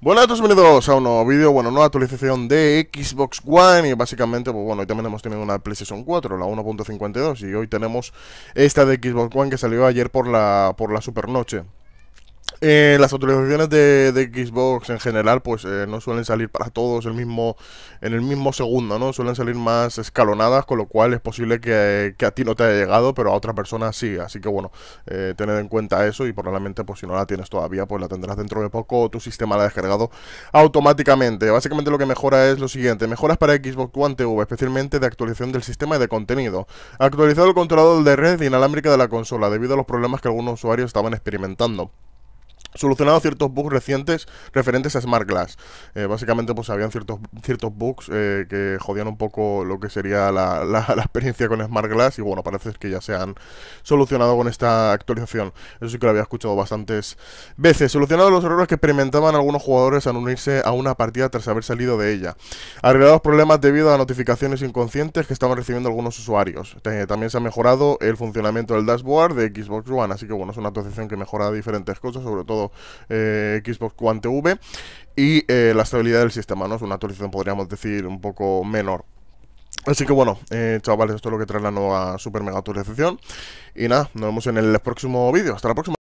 Buenas a todos, bienvenidos a un nuevo vídeo, bueno, nueva actualización de Xbox One y básicamente, pues bueno, hoy también hemos tenido una PlayStation 4, la 1.52 y hoy tenemos esta de Xbox One que salió ayer por la, por la supernoche eh, las actualizaciones de, Xbox en general, pues eh, no suelen salir para todos el mismo, en el mismo segundo, ¿no? Suelen salir más escalonadas, con lo cual es posible que, a ti no te haya llegado, pero a otra persona sí. Así que bueno, eh, tened en cuenta eso y probablemente, pues si no la tienes todavía, pues la tendrás dentro de poco tu sistema la ha descargado automáticamente. Básicamente lo que mejora es lo siguiente: mejoras para Xbox One TV, especialmente de actualización del sistema y de contenido. Actualizado el controlador de red inalámbrica de la consola, debido a los problemas que algunos usuarios estaban experimentando solucionado ciertos bugs recientes referentes a Smart Glass. Eh, básicamente, pues habían ciertos, ciertos bugs eh, que jodían un poco lo que sería la, la, la, experiencia con Smart Glass y bueno, parece que ya se han solucionado con esta actualización. Eso sí que lo había escuchado bastantes veces. Solucionado los errores que experimentaban algunos jugadores al unirse a una partida tras haber salido de ella. Arreglados problemas debido a notificaciones inconscientes que estaban recibiendo algunos usuarios. También se ha mejorado el funcionamiento del dashboard de Xbox One, así que bueno, es una actualización que mejora diferentes cosas, sobre todo eh, Xbox One V y eh, la estabilidad del sistema, ¿no? Es una actualización, podríamos decir, un poco menor. Así que bueno, eh, chavales, esto es lo que trae la nueva Super Mega actualización. Y nada, nos vemos en el próximo vídeo. Hasta la próxima.